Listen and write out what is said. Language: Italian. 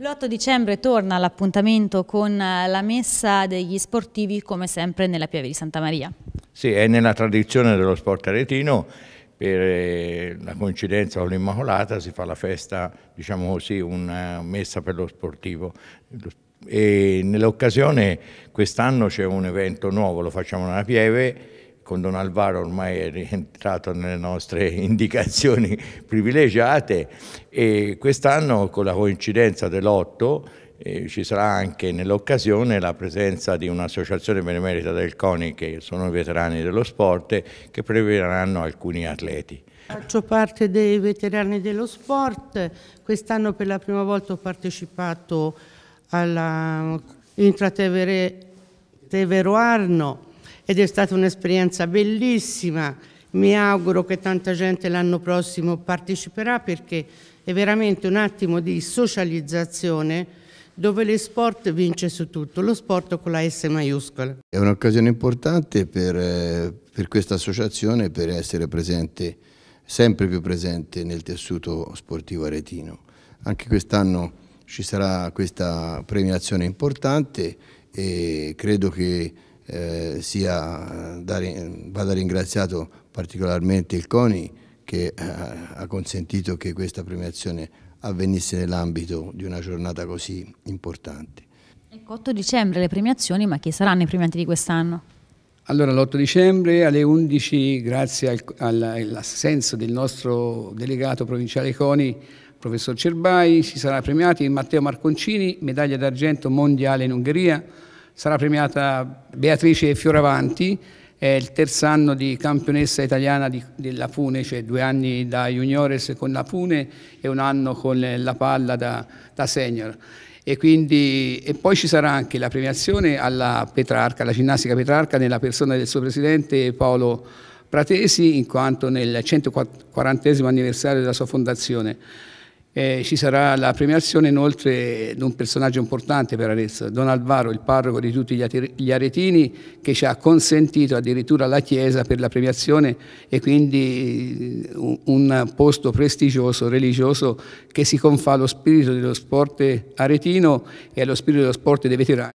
L'8 dicembre torna l'appuntamento con eh, la messa degli sportivi come sempre nella Pieve di Santa Maria. Sì, è nella tradizione dello sport aretino, per eh, la coincidenza con l'Immacolata si fa la festa, diciamo così, una eh, messa per lo sportivo. E nell'occasione quest'anno c'è un evento nuovo, lo facciamo nella Pieve, con Don Alvaro ormai è rientrato nelle nostre indicazioni privilegiate e quest'anno con la coincidenza dell'otto eh, ci sarà anche nell'occasione la presenza di un'associazione benemerita del CONI che sono i veterani dello sport che prevederanno alcuni atleti. Faccio parte dei veterani dello sport, quest'anno per la prima volta ho partecipato alla Intratevere Teveroarno ed è stata un'esperienza bellissima. Mi auguro che tanta gente l'anno prossimo parteciperà perché è veramente un attimo di socializzazione dove l'esport vince su tutto, lo sport con la S maiuscola. È un'occasione importante per, eh, per questa associazione per essere presente, sempre più presente nel tessuto sportivo aretino. Anche quest'anno ci sarà questa premiazione importante e credo che eh, sia eh, da, vada ringraziato particolarmente il CONI che eh, ha consentito che questa premiazione avvenisse nell'ambito di una giornata così importante. Ecco, 8 dicembre le premiazioni, ma chi saranno i premiati di quest'anno? Allora, l'8 dicembre alle 11, grazie all'assenso del nostro delegato provinciale CONI, professor Cerbai, si sarà premiati Matteo Marconcini, medaglia d'argento mondiale in Ungheria, sarà premiata Beatrice Fioravanti, è il terzo anno di campionessa italiana di, della Pune, cioè due anni da juniores con la Pune e un anno con la palla da, da senior. E, quindi, e, poi ci sarà anche la premiazione alla Petrarca, alla ginnastica Petrarca, nella persona del suo presidente Paolo Pratesi, in quanto nel 140 anniversario della sua fondazione. Eh, ci sarà la premiazione inoltre di un personaggio importante per Arezzo, Don Alvaro, il parroco di tutti gli aretini, che ci ha consentito addirittura la Chiesa per la premiazione e quindi eh, un posto prestigioso, religioso, che si confà allo spirito dello sport aretino e allo spirito dello sport dei veterani.